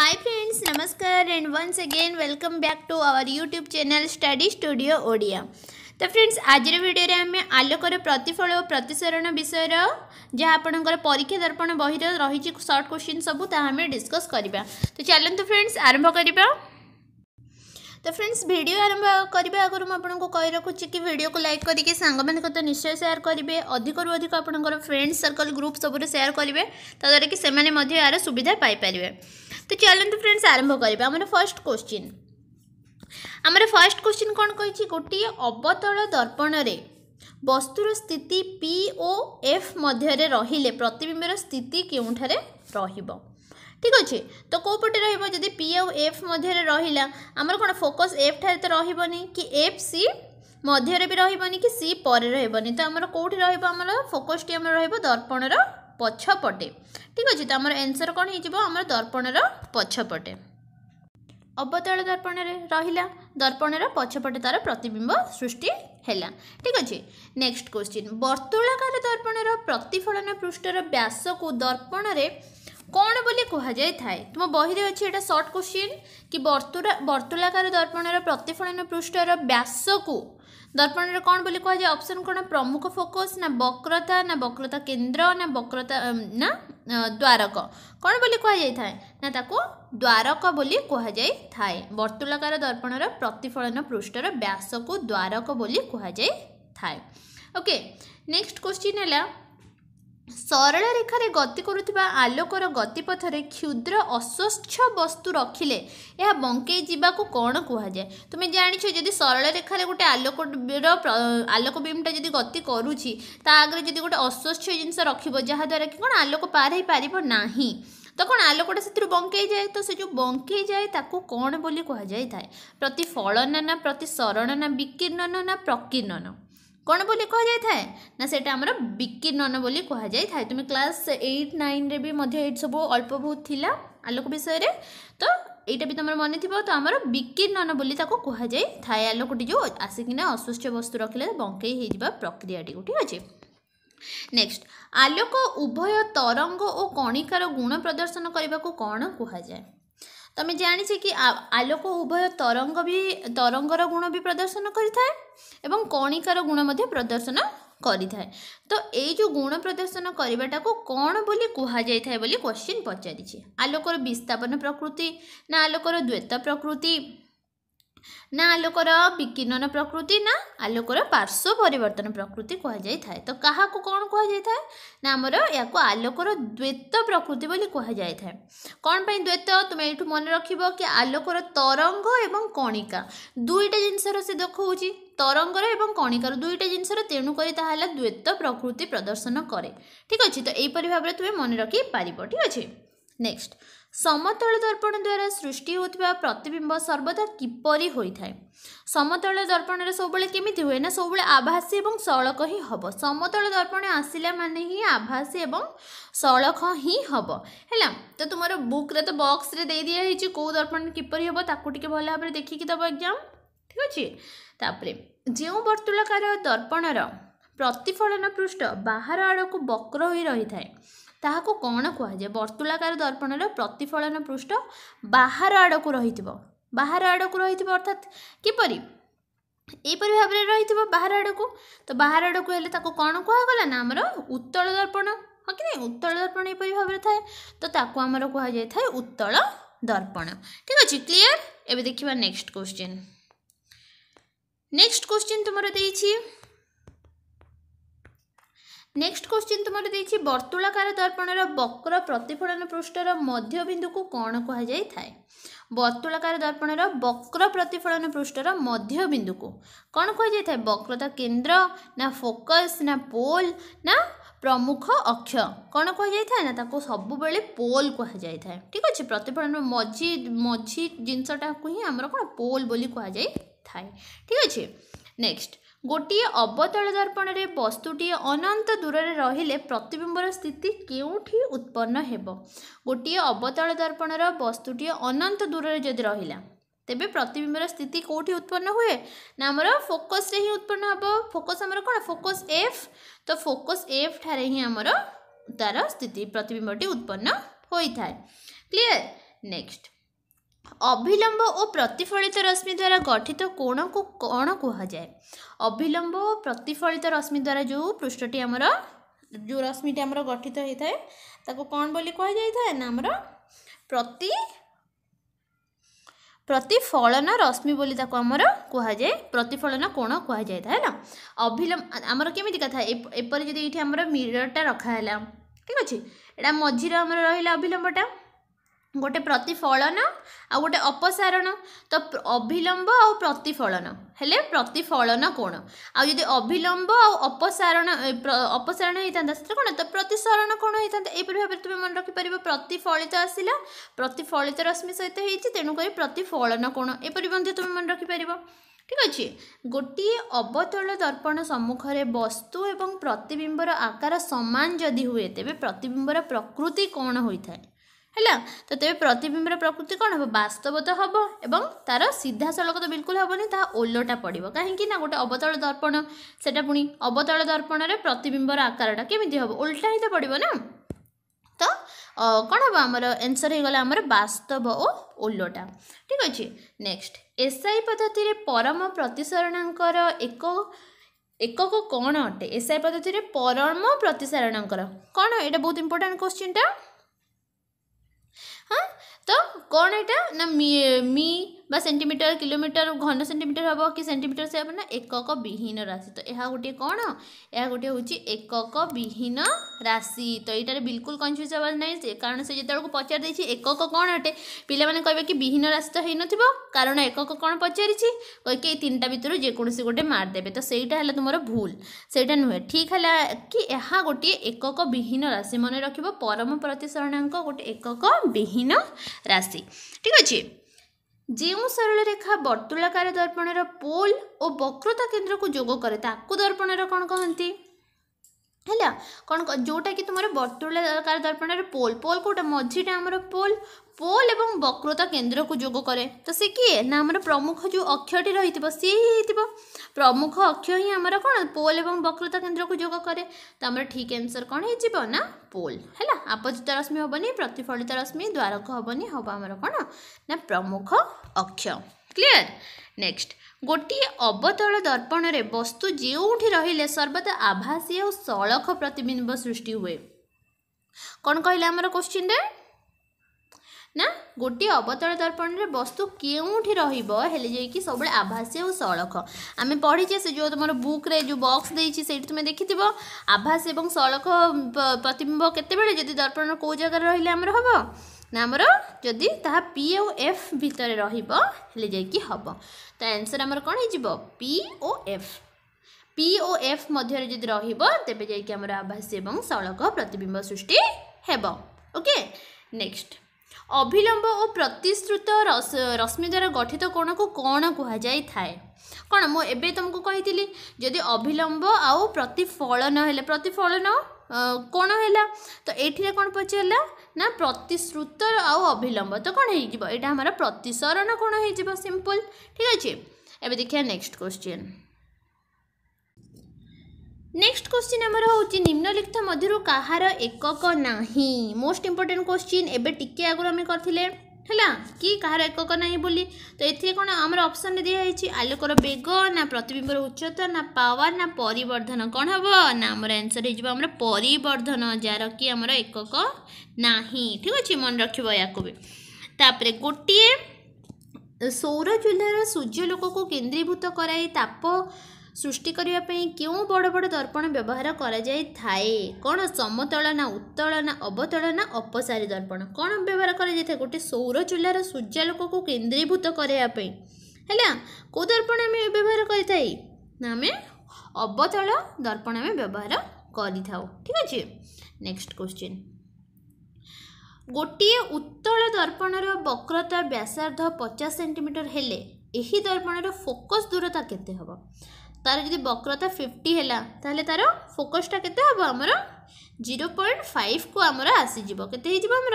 हाय friends नमस्कार and once again welcome back to our YouTube channel study studio Odia तो friends आज भिड में आलोकर प्रतिफल और प्रतिसरण विषय जहाँ आप परीक्षा दर्पण बहर रही सर्ट क्वेश्चन सब आम डिस्कस करवा तो चलत फ्रेंड्स आरंभ कर तो फ्रेंड्स वीडियो आरंभ करने आगर मुझे कही रखुच्छे कि वीडियो को लाइक करके सांग सहित निश्चय सेयार करेंगे अधिक रू अधिक आप फ्रेंड्स सर्कल ग्रुप सब सेयार करेंगे ताद्वारा कि सुविधा पापारे তো ଚାଲନ୍ତୁ ଫ୍ରେଣ୍ଡସ୍ ଆରମ୍ଭ କରିବା ଆମର ଫର୍ଷ୍ଟ କୋଶ୍ଚିନ୍ ଆମର ଫର୍ଷ୍ଟ କୋଶ୍ଚିନ୍ କ'ଣ କହିଛି ଗୋଟିଏ ଅବତଳ ଦର୍ପଣରେ ବସ୍ତୁର ସ୍ଥିତି ପି ଓ ଏଫ୍ ମଧ୍ୟରେ ରହିଲେ ପ୍ରତିବିମ୍ବର ସ୍ଥିତି କେଉଁଠାରେ ରହିବ ଠିକ୍ ଅଛି ତ କେଉଁ ପଟେ ରହିବ ଯଦି ପି ଆଉ ଏଫ୍ ମଧ୍ୟରେ ରହିଲା ଆମର କ'ଣ ଫୋକସ୍ ଏଫ୍ ଠାରେ ତ ରହିବନି କି ଏଫ୍ ସି ମଧ୍ୟରେ ବି ରହିବନି କି ସି ପରେ ରହିବନି ତ ଆମର କେଉଁଠି ରହିବ ଆମର ଫୋକସ୍ଟି ଆମର ରହିବ ଦର୍ପଣର ପଛପଟେ ଠିକ୍ ଅଛି ତ ଆମର ଏନ୍ସର୍ କ'ଣ ହେଇଯିବ ଆମର ଦର୍ପଣର ପଛପଟେ ଅବତଳ ଦର୍ପଣରେ ରହିଲା ଦର୍ପଣର ପଛପଟେ ତା'ର ପ୍ରତିବିମ୍ବ ସୃଷ୍ଟି ହେଲା ଠିକ୍ ଅଛି ନେକ୍ସଟ କ୍ୱେଶ୍ଚିନ୍ ବର୍ତ୍ତୁଳାକାର ଦର୍ପଣର ପ୍ରତିଫଳନ ପୃଷ୍ଠର ବ୍ୟାସକୁ ଦର୍ପଣରେ କ'ଣ ବୋଲି କୁହାଯାଇଥାଏ ତୁମ ବହିରେ ଅଛି ଏଇଟା ସର୍ଟ କ୍ୱେଶ୍ଚିନ୍ କି ବର୍ତ୍ତୁଳା ବର୍ତ୍ତୁଳାକାର ଦର୍ପଣର ପ୍ରତିଫଳନ ପୃଷ୍ଠର ବ୍ୟାସକୁ ଦର୍ପଣରେ କ'ଣ ବୋଲି କୁହାଯାଏ ଅପସନ୍ କ'ଣ ପ୍ରମୁଖ ଫୋକସ୍ ନା ବକ୍ରତା ନା ବକ୍ରତା କେନ୍ଦ୍ର ନା ବକ୍ରତା ନା ଦ୍ୱାରକ କ'ଣ ବୋଲି କୁହାଯାଇଥାଏ ନା ତାକୁ ଦ୍ୱାରକ ବୋଲି କୁହାଯାଇଥାଏ ବର୍ତ୍ତୁଳାକାର ଦର୍ପଣର ପ୍ରତିଫଳନ ପୃଷ୍ଠର ବ୍ୟାସକୁ ଦ୍ୱାରକ ବୋଲି କୁହାଯାଇଥାଏ ଓକେ ନେକ୍ସଟ କ୍ୱେଶ୍ଚିନ୍ ହେଲା ସରଳ ରେଖାରେ ଗତି କରୁଥିବା ଆଲୋକର ଗତିପଥରେ କ୍ଷୁଦ୍ର ଅସ୍ୱଚ୍ଛ ବସ୍ତୁ ରଖିଲେ ଏହା ବଙ୍କେଇ ଯିବାକୁ କ'ଣ କୁହାଯାଏ ତୁମେ ଜାଣିଛ ଯଦି ସରଳ ରେଖାରେ ଗୋଟେ ଆଲୋକର ଆଲୋକ ବିମ୍ଟା ଯଦି ଗତି କରୁଛି ତା ଆଗରେ ଯଦି ଗୋଟେ ଅସ୍ୱଚ୍ଛ ଜିନିଷ ରଖିବ ଯାହାଦ୍ୱାରା କି କ'ଣ ଆଲୋକ ପାର ହେଇପାରିବ ନାହିଁ ତ କ'ଣ ଆଲୋକଟା ସେଥିରୁ ବଙ୍କେଇ ଯାଏ ତ ସେ ଯେଉଁ ବଙ୍କେଇ ଯାଏ ତାକୁ କ'ଣ ବୋଲି କୁହାଯାଇଥାଏ ପ୍ରତି ପ୍ରତିଫଳନ ନା ପ୍ରତି ପ୍ରତିସରଣ ନା ବିକୀର୍ଣ୍ଣନ ନା ପ୍ରକୀର୍ଣ୍ଣନ କ'ଣ ବୋଲି କୁହାଯାଇଥାଏ ନା ସେଇଟା ଆମର ବିକିର୍ଣ୍ଣନ ବୋଲି କୁହାଯାଇଥାଏ ତୁମେ କ୍ଲାସ୍ ଏଇଟ୍ ନାଇନ୍ରେ ବି ମଧ୍ୟ ଏଇଠି ସବୁ ଅଳ୍ପ ବହୁତ ଥିଲା ଆଲୋକ ବିଷୟରେ ତ এইটা বি তোমার মনে থাকবে তো আমার বিকীর্ণন বলে তাকে কুহযাই থাকে আলোকটি যে আসিকিনা অসুস্থ বস্তু রাখলে বঙ্কেই হয়ে যা প্রক্রিয়াটি ঠিক আছে নেক্সট আলোক উভয় তরঙ্গ ও কণিকার গুণ প্রদর্শন করা কোণ কুহযায় તમે જાણી છે કે આ આલ્કો উভয় તરંગ ભી તરંગર ગુણ ભી પ્રદર્શન કરી થાય અને કોણિકાર ગુણ મધ્ય પ્રદર્શન કરી થાય તો એ જો ગુણ પ્રદર્શન કરીવાટા કોણ બોલી કહા જાય થાય બોલી ક્વેશ્ચન પછાઈ છે આલ્કોર વિસ્તાપન પ્રકૃતિ ના આલ્કોર દ્વેત પ્રકૃતિ ନା ଆଲୋକର ବିକିରଣ ପ୍ରକୃତି ନା ଆଲୋକର ପାର୍ଶ୍ୱ ପରିବର୍ତ୍ତନ ପ୍ରକୃତି କୁହାଯାଇଥାଏ ତ କାହାକୁ କ'ଣ କୁହାଯାଇଥାଏ ନା ଆମର ୟାକୁ ଆଲୋକର ଦ୍ୱୈତ ପ୍ରକୃତି ବୋଲି କୁହାଯାଇଥାଏ କ'ଣ ପାଇଁ ଦ୍ୱୈତ ତୁମେ ଏଇଠୁ ମନେ ରଖିବ କି ଆଲୋକର ତରଙ୍ଗ ଏବଂ କଣିକା ଦୁଇଟା ଜିନିଷର ସେ ଦେଖାଉଛି ତରଙ୍ଗର ଏବଂ କଣିକାର ଦୁଇଟା ଜିନିଷର ତେଣୁକରି ତାହା ହେଲା ଦ୍ୱୈତ ପ୍ରକୃତି ପ୍ରଦର୍ଶନ କରେ ଠିକ୍ ଅଛି ତ ଏହିପରି ଭାବରେ ତୁମେ ମନେ ରଖିପାରିବ ଠିକ୍ ଅଛି ନେକ୍ସଟ ସମତଳ ଦର୍ପଣ ଦ୍ୱାରା ସୃଷ୍ଟି ହେଉଥିବା ପ୍ରତିବିମ୍ବ ସର୍ବଦା କିପରି ହୋଇଥାଏ ସମତଳ ଦର୍ପଣରେ ସବୁବେଳେ କେମିତି ହୁଏ ନା ସବୁବେଳେ ଆଭାସୀ ଏବଂ ସଳଖ ହିଁ ହେବ ସମତଳ ଦର୍ପଣ ଆସିଲା ମାନେ ହିଁ ଆଭାସୀ ଏବଂ ସଳଖ ହିଁ ହେବ ହେଲା ତ ତୁମର ବୁକ୍ରେ ତ ବକ୍ସରେ ଦେଇ ଦିଆହେଇଛି କେଉଁ ଦର୍ପଣ କିପରି ହେବ ତାକୁ ଟିକେ ଭଲ ଭାବରେ ଦେଖିକି ଦେବ ଏକ୍ଜାମ୍ ଠିକ୍ ଅଛି ତାପରେ ଯେଉଁ ବର୍ତ୍ତୁଳାକାର ଦର୍ପଣର ପ୍ରତିଫଳନ ପୃଷ୍ଠ ବାହାର ଆଡ଼କୁ ବକ୍ର ହୋଇ ରହିଥାଏ ତାହାକୁ କ'ଣ କୁହାଯାଏ ବର୍ତ୍ତୁଳାକାର ଦର୍ପଣର ପ୍ରତିଫଳନ ପୃଷ୍ଠ ବାହାର ଆଡ଼କୁ ରହିଥିବ ବାହାର ଆଡ଼କୁ ରହିଥିବ ଅର୍ଥାତ୍ କିପରି ଏହିପରି ଭାବରେ ରହିଥିବ ବାହାର ଆଡ଼କୁ ତ ବାହାର ଆଡ଼କୁ ହେଲେ ତାକୁ କ'ଣ କୁହାଗଲା ନା ଆମର ଉତ୍ତଳ ଦର୍ପଣ ହଁ କି ନାହିଁ ଉତ୍ତଳ ଦର୍ପଣ ଏହିପରି ଭାବରେ ଥାଏ ତ ତାକୁ ଆମର କୁହାଯାଇଥାଏ ଉତ୍ତଳ ଦର୍ପଣ ଠିକ୍ ଅଛି କ୍ଲିଅର୍ ଏବେ ଦେଖିବା ନେକ୍ସଟ କୋଶ୍ଚିନ୍ ନେକ୍ସଟ କ୍ୱେଶ୍ଚିନ୍ ତୁମର ଦେଇଛି নেক্সট কোশ্চিନ୍ ତୁମର ଦେଇଛି ବର୍ତ୍ତୁଳାକାର ଦର୍ପଣର ବକ୍ର ପ୍ରତିଫଳନ ପୃଷ୍ଠର ମଧ୍ୟବିନ୍ଦୁକୁ କ'ଣ କୁହାଯାଇଥାଏ ବର୍ତ୍ତୁଳାକାର ଦର୍ପଣର ବକ୍ର ପ୍ରତିଫଳନ ପୃଷ୍ଠର ମଧ୍ୟବିନ୍ଦୁକୁ କ'ଣ କୁହାଯାଇଥାଏ ବକ୍ରତା କେନ୍ଦ୍ର ନା ଫୋକସ୍ ନା ପୋଲ୍ ନା ପ୍ରମୁଖ ଅକ୍ଷ କ'ଣ କୁହାଯାଇଥାଏ ନା ତାକୁ ସବୁବେଳେ ପୋଲ୍ କୁହାଯାଇଥାଏ ଠିକ୍ ଅଛି ପ୍ରତିଫଳନ ମଝି ମଝି ଜିନିଷଟାକୁ ହିଁ ଆମର କ'ଣ ପୋଲ୍ ବୋଲି କୁହାଯାଇଥାଏ ଠିକ୍ ଅଛି ନେକ୍ସଟ ଗୋଟିଏ ଅବତଳ ଦର୍ପଣରେ ବସ୍ତୁଟିଏ ଅନନ୍ତ ଦୂରରେ ରହିଲେ ପ୍ରତିବିମ୍ବର ସ୍ଥିତି କେଉଁଠି ଉତ୍ପନ୍ନ ହେବ ଗୋଟିଏ ଅବତଳ ଦର୍ପଣର ବସ୍ତୁଟିଏ ଅନନ୍ତ ଦୂରରେ ଯଦି ରହିଲା ତେବେ ପ୍ରତିବିମ୍ବର ସ୍ଥିତି କେଉଁଠି ଉତ୍ପନ୍ନ ହୁଏ ନା ଆମର ଫୋକସ୍ରେ ହିଁ ଉତ୍ପନ୍ନ ହେବ ଫୋକସ୍ ଆମର କ'ଣ ଫୋକସ୍ ଏଫ୍ ତ ଫୋକସ୍ ଏଫ୍ ଠାରେ ହିଁ ଆମର ତା'ର ସ୍ଥିତି ପ୍ରତିବିମ୍ବଟି ଉତ୍ପନ୍ନ ହୋଇଥାଏ କ୍ଲିଅର୍ ନେକ୍ସଟ୍ অভিলম্ব ও প্রতিফলিত রশ্মি দ্বারা গঠিত কোণকে কোণ কুহযায় অভিলম্ব ও প্রতিফলিত রশ্মি দ্বারা যে পৃষ্ঠটি আমার যে রশ্মিটি আমার গঠিত হয়ে থাকে তাকে কোণ বলে কুহযাই থাকে না আমার প্রতি ପ୍ରତିଫଳନ ରଶ୍ମି ବୋଲି ତାକୁ ଆମର କୁହାଯାଏ ପ୍ରତିଫଳନ କୋଣ କୁହାଯାଇଥାଏ ହେଲା ଅଭିଲମ୍ବ ଆମର କେମିତିକା ଥାଏ ଏପରି ଯଦି ଏଇଠି ଆମର ମିରରଟା ରଖାହେଲା ଠିକ୍ ଅଛି ଏଇଟା ମଝିରେ ଆମର ରହିଲା ଅଭିଲମ୍ବଟା ଗୋଟେ ପ୍ରତିଫଳନ ଆଉ ଗୋଟେ ଅପସାରଣ ତ ଅଭିଲମ୍ବ ଆଉ ପ୍ରତିଫଳନ ହେଲେ ପ୍ରତିଫଳନ କ'ଣ ଆଉ ଯଦି ଅଭିଲମ୍ବ ଆଉ ଅପସାରଣ ଅପସାରଣ ହେଇଥାନ୍ତା ସେଥିରେ କ'ଣ ତ ପ୍ରତିସରଣ କ'ଣ ହେଇଥାନ୍ତା ଏହିପରି ଭାବରେ ତୁମେ ମନେ ରଖିପାରିବ ପ୍ରତିଫଳିତ ଆସିଲା ପ୍ରତିଫଳିତ ରଶ୍ମି ସହିତ ହେଇଛି ତେଣୁକରି ପ୍ରତିଫଳନ କ'ଣ ଏପରି ମଧ୍ୟ ତୁମେ ମନେ ରଖିପାରିବ ଠିକ ଅଛି ଗୋଟିଏ ଅବତଳ ଦର୍ପଣ ସମ୍ମୁଖରେ ବସ୍ତୁ ଏବଂ ପ୍ରତିବିମ୍ବର ଆକାର ସମାନ ଯଦି ହୁଏ ତେବେ ପ୍ରତିବିମ୍ବର ପ୍ରକୃତି କ'ଣ ହୋଇଥାଏ ହେଲା ତ ତେବେ ପ୍ରତିବିମ୍ବର ପ୍ରକୃତି କ'ଣ ହେବ ବାସ୍ତବ ତ ହେବ ଏବଂ ତା'ର ସିଧାସଳଖ ତ ବିଲକୁଲ ହେବନି ତାହା ଓଲଟା ପଡ଼ିବ କାହିଁକି ନା ଗୋଟେ ଅବତଳ ଦର୍ପଣ ସେଇଟା ପୁଣି ଅବତଳ ଦର୍ପଣରେ ପ୍ରତିବିମ୍ବର ଆକାରଟା କେମିତି ହେବ ଓଲଟା ହିଁ ତ ପଡ଼ିବ ନା ତ କ'ଣ ହେବ ଆମର ଏନ୍ସର୍ ହେଇଗଲା ଆମର ବାସ୍ତବ ଓ ଓଲଟା ଠିକ୍ ଅଛି ନେକ୍ସଟ ଏସ୍ଆଇ ପଦ୍ଧତିରେ ପରମ ପ୍ରତିସରଣାଙ୍କର ଏକ ଏକକ କ'ଣ ଅଟେ ଆଇ ପଦ୍ଧତିରେ ପରମ ପ୍ରତିସାରଣଙ୍କର କ'ଣ ଏଇଟା ବହୁତ ଇମ୍ପୋର୍ଟାଣ୍ଟ କୋଶ୍ଚିନ୍ଟା তো কোন এটা না মি বা সেটিমিটর কিলোমিটর ঘন সেটিমিটর হব কি সেটিমিটর সে না একক বিহীন রাশি তো এহা গোটিয়ে কোণ এহা গোটিয়ে হচ্ছে একক বিহীন রাশি তো এইটার বিলকুল কনফ্যুজ হবার নাই কারণ সে যেতবেলকে পচার দিয়েছি একক কোণ অটে পিলামানে কবে কি বিহীন রাশি তো হয়েনথিব কারণ একক কোণ পচারিছি কইকি এই তিনটা ভিতর যেকোনসি গোটে মারিদেবে তো সেইটা হল তোমার ভুল সেইটা নুহে ঠিক হল কি এহা গোটিয়ে একক বিহীন রাশি মনে রাখব পরম প্রতিসরণাঙ্ক গোটে একক বিহীন রাশি ঠিক আছে ଯେଉଁ ସରଳରେଖା ବର୍ତ୍ତୁଳାକାର ଦର୍ପଣର ପୋଲ୍ ଓ ବକ୍ରତା କେନ୍ଦ୍ରକୁ ଯୋଗ କରେ ତାକୁ ଦର୍ପଣର କ'ଣ କହନ୍ତି ହେଲା କ'ଣ ଯେଉଁଟାକି ତୁମର ବର୍ତ୍ତୁଳା ଦରକାର ଦର୍ପଣରେ ପୋଲ୍ ପୋଲ୍ କେଉଁଟା ମଝିଟା ଆମର ପୋଲ୍ ପୋଲ୍ ଏବଂ ବକ୍ରତା କେନ୍ଦ୍ରକୁ ଯୋଗ କରେ ତ ସେ କିଏ ନା ଆମର ପ୍ରମୁଖ ଯେଉଁ ଅକ୍ଷଟି ରହିଥିବ ସିଏ ହିଁ ହେଇଥିବ ପ୍ରମୁଖ ଅକ୍ଷ ହିଁ ଆମର କ'ଣ ପୋଲ୍ ଏବଂ ବକ୍ରତା କେନ୍ଦ୍ରକୁ ଯୋଗ କରେ ତ ଆମର ଠିକ୍ ଆନ୍ସର୍ କ'ଣ ହେଇଯିବ ନା ପୋଲ୍ ହେଲା ଆପଜିତ ରଶ୍ମି ହେବନି ପ୍ରତିଫଳିତ ରଶ୍ମି ଦ୍ୱାରକ ହେବନି ହେବ ଆମର କ'ଣ ନା ପ୍ରମୁଖ ଅକ୍ଷ କ୍ଲିଅର୍ ନେକ୍ସଟ ଗୋଟିଏ ଅବତଳ ଦର୍ପଣରେ ବସ୍ତୁ ଯେଉଁଠି ରହିଲେ ସର୍ବଦା ଆଭାସୀ ଆଉ ସଳଖ ପ୍ରତିବିମ୍ବ ସୃଷ୍ଟି ହୁଏ କ'ଣ କହିଲେ ଆମର କୋଶ୍ଚିନ୍ଟା ନା ଗୋଟିଏ ଅବତଳ ଦର୍ପଣରେ ବସ୍ତୁ କେଉଁଠି ରହିବ ହେଲେ ଯାଇକି ସବୁବେଳେ ଆଭାସୀ ଆଉ ସଳଖ ଆମେ ପଢ଼ିଛେ ସେ ଯେଉଁ ତୁମର ବୁକ୍ରେ ଯେଉଁ ବକ୍ସ ଦେଇଛି ସେଇଠି ତୁମେ ଦେଖିଥିବ ଆଭାସ ଏବଂ ସଳଖ ପ୍ରତିବିମ୍ବ କେତେବେଳେ ଯଦି ଦର୍ପଣର କେଉଁ ଜାଗାରେ ରହିଲେ ଆମର ହେବ ନା ଆମର ଯଦି ତାହା ପି ଆଉ ଏଫ୍ ଭିତରେ ରହିବ ହେଲେ ଯାଇକି ହେବ ତ ଆନ୍ସର୍ ଆମର କ'ଣ ହେଇଯିବ P O F P O F ମଧ୍ୟରେ ଯଦି ରହିବ ତେବେ ଯାଇକି ଆମର ଆଭାସୀ ଏବଂ ସଳଖ ପ୍ରତିବିମ୍ବ ସୃଷ୍ଟି ହେବ ଓକେ ନେକ୍ସଟ ଅଭିଲମ୍ବ ଓ ପ୍ରତିଶ୍ରୁତ ରଶ୍ମି ଦ୍ୱାରା ଗଠିତ କୋଣକୁ କ'ଣ କୁହାଯାଇଥାଏ କ'ଣ ମୁଁ ଏବେ ତୁମକୁ କହିଥିଲି ଯଦି ଅଭିଲମ୍ବ ଆଉ ପ୍ରତିଫଳନ ହେଲେ ପ୍ରତିଫଳନ କ'ଣ ହେଲା ତ ଏଇଠିରେ କ'ଣ ପଚାରିଲା ନା ପ୍ରତିଶ୍ରୁତ ଆଉ ଅଭିଲମ୍ବ ତ କ'ଣ ହେଇଯିବ ଏଇଟା ଆମର ପ୍ରତିସରଣ କ'ଣ ହେଇଯିବ ସିମ୍ପଲ୍ ଠିକ୍ ଅଛି ଏବେ ଦେଖିବା ନେକ୍ସଟ କ୍ୱେଶ୍ଚିନ୍ ନେକ୍ସଟ କ୍ୱେଶ୍ଚିନ୍ ଆମର ହେଉଛି ନିମ୍ନଲିଖିତ ମଧ୍ୟରୁ କାହାର ଏକକ ନାହିଁ ମୋଷ୍ଟ ଇମ୍ପୋର୍ଟାଣ୍ଟ କ୍ୱେଶ୍ଚିନ୍ ଏବେ ଟିକେ ଆଗରୁ ଆମେ କରିଥିଲେ ହେଲା କି କାହାର ଏକକ ନାହିଁ ବୋଲି ତ ଏଥିରେ କ'ଣ ଆମର ଅପସନରେ ଦିଆହେଇଛି ଆଲୋକର ବେଗ ନା ପ୍ରତିବିମ୍ବର ଉଚ୍ଚତା ନା ପାୱାର ନା ପରିବର୍ଦ୍ଧନ କ'ଣ ହେବ ନା ଆମର ଆନ୍ସର୍ ହେଇଯିବ ଆମର ପରିବର୍ଦ୍ଧନ ଯାହାର କି ଆମର ଏକକ ନାହିଁ ଠିକ୍ ଅଛି ମନେ ରଖିବ ୟାକୁ ବି ତାପରେ ଗୋଟିଏ ସୌରଜୁଲ୍ଲାର ସୂର୍ଯ୍ୟ ଲୋକକୁ କେନ୍ଦ୍ରୀଭୂତ କରାଇ ତାପ ସୃଷ୍ଟି କରିବା ପାଇଁ କେଉଁ ବଡ଼ ବଡ଼ ଦର୍ପଣ ବ୍ୟବହାର କରାଯାଇଥାଏ କ'ଣ ସମତଳ ନା ଉତ୍ତଳ ନା ଅବତଳ ନା ଅପସାରୀ ଦର୍ପଣ କ'ଣ ବ୍ୟବହାର କରାଯାଇଥାଏ ଗୋଟେ ସୌର ଚୁଲାର ସୂର୍ଯ୍ୟାଲୋକକୁ କେନ୍ଦ୍ରୀଭୂତ କରାଇବା ପାଇଁ ହେଲା କେଉଁ ଦର୍ପଣ ଆମେ ବ୍ୟବହାର କରିଥାଏ ନା ଆମେ ଅବତଳ ଦର୍ପଣ ଆମେ ବ୍ୟବହାର କରିଥାଉ ଠିକ୍ ଅଛି ନେକ୍ସଟ କ୍ୱେଶ୍ଚିନ୍ ଗୋଟିଏ ଉତ୍ତଳ ଦର୍ପଣର ବକ୍ରତା ବ୍ୟାସାର୍ଦ୍ଧ ପଚାଶ ସେଣ୍ଟିମିଟର ହେଲେ ଏହି ଦର୍ପଣର ଫୋକସ୍ ଦୂରତା କେତେ ହେବ তার যদি বক্রতা ফিফটি হল তাহলে তার ফোকসটা কেতে হব আমার জিরো পয়েন্ট ফাইভ কু আমার আসিযোগ কেতে হয়েযিব আমার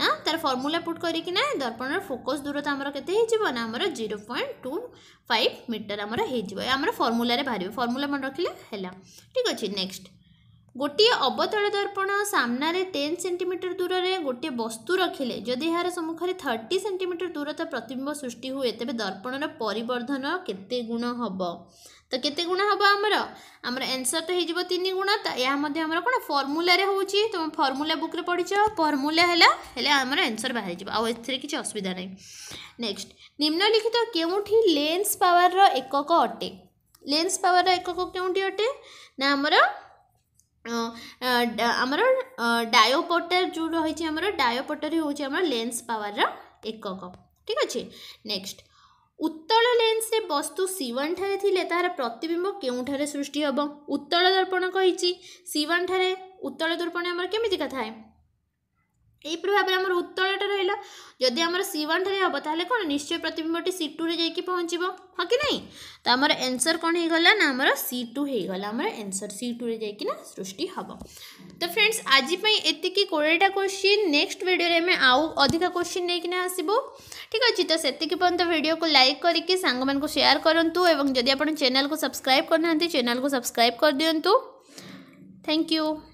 না তার ফর্মুলা পুট করিকি না দর্পণর ফোকস দূরতা আমার কেতে হয়েযিব না আমার zero point two five metre আমার হয়েযিব আমার ফর্মুলার বাহার ফর্মুলা মনে রাখলে হল ঠিক আছে নেক্সট ଗୋଟିଏ ଅବତଳ ଦର୍ପଣ ସାମ୍ନାରେ ଟେନ୍ ସେଣ୍ଟିମିଟର ଦୂରରେ ଗୋଟିଏ ବସ୍ତୁ ରଖିଲେ ଯଦି ଏହାର ସମ୍ମୁଖରେ ଥର୍ଟି ସେଣ୍ଟିମିଟର ଦୂରତା ପ୍ରତିବିମ୍ବ ସୃଷ୍ଟି ହୁଏ ତେବେ ଦର୍ପଣର ପରିବର୍ଦ୍ଧନ କେତେ ଗୁଣ ହେବ তো কেতে গুণ হব আমার আমার এনসর তো হয়ে তিন গুণ তো এর মধ্যে আমার কোণ ফর্মুলার হচ্ছে তুমি ফর্মুলা বুক্রে পড়িছ ফর্মুলা হল হলে আমার এনসর বাহারি যাব আথিরে কিছু অসুবিধা নাই নেক্সট নিম্নলিখিত কেউঠি লেন্স পাওয়ারর একক অটে লেন্স পাওয়ারর একক কেউটি অটে না আমার ଆମର ଡାୟୋପଟର ଯେଉଁ ରହିଛି ଆମର ଡାୟୋପଟର ହେଉଛି ଆମର ଲେନ୍ସ ପାୱାରର ଏକକ ଠିକ୍ ଅଛି ନେକ୍ସଟ ଉତ୍ତଳ ଲେନ୍ସରେ ବସ୍ତୁ ସି ୱାନ୍ ଠାରେ ଥିଲେ ତାହାର ପ୍ରତିବିମ୍ବ କେଉଁଠାରେ ସୃଷ୍ଟି ହେବ ଉତ୍ତଳ ଦର୍ପଣ କହିଛି ସି ୱାନ୍ ଠାରେ ଉତ୍ତଳ ଦର୍ପଣ ଆମର କେମିତିକା ଥାଏ ଏହିପରି ଭାବରେ ଆମର ଉତ୍ତଳଟା ରହିଲା ଯଦି ଆମର ସି ୱାନ୍ଠାରେ ହେବ ତାହେଲେ କ'ଣ ନିଶ୍ଚୟ ପ୍ରତିବିମ୍ବଟି ସି ଟୁରେ ଯାଇକି ପହଞ୍ଚିବ ହଁ କି ନାହିଁ ତ ଆମର ଏନ୍ସର୍ କ'ଣ ହେଇଗଲା ନା ଆମର ସି ଟୁ ହେଇଗଲା ଆମର ଏନ୍ସର୍ ସି ଟୁରେ ଯାଇକିନା ସୃଷ୍ଟି ହେବ ତ ଫ୍ରେଣ୍ଡସ୍ ଆଜି ପାଇଁ ଏତିକି କୋଡ଼ିଏଟା କୋଶ୍ଚିନ୍ ନେକ୍ସଟ ଭିଡ଼ିଓରେ ଆମେ ଆଉ ଅଧିକା କୋଶ୍ଚିନ୍ ନେଇକିନା ଆସିବୁ ଠିକ୍ ଅଛି ତ ସେତିକି ପର୍ଯ୍ୟନ୍ତ ଭିଡ଼ିଓକୁ ଲାଇକ୍ କରିକି ସାଙ୍ଗମାନଙ୍କୁ ସେୟାର କରନ୍ତୁ ଏବଂ ଯଦି ଆପଣ ଚ୍ୟାନେଲ୍କୁ ସବସ୍କ୍ରାଇବ୍ କରିନାହାନ୍ତି ଚ୍ୟାନେଲ୍କୁ ସବସ୍କ୍ରାଇବ୍ କରିଦିଅନ୍ତୁ ଥ୍ୟାଙ୍କ ୟୁ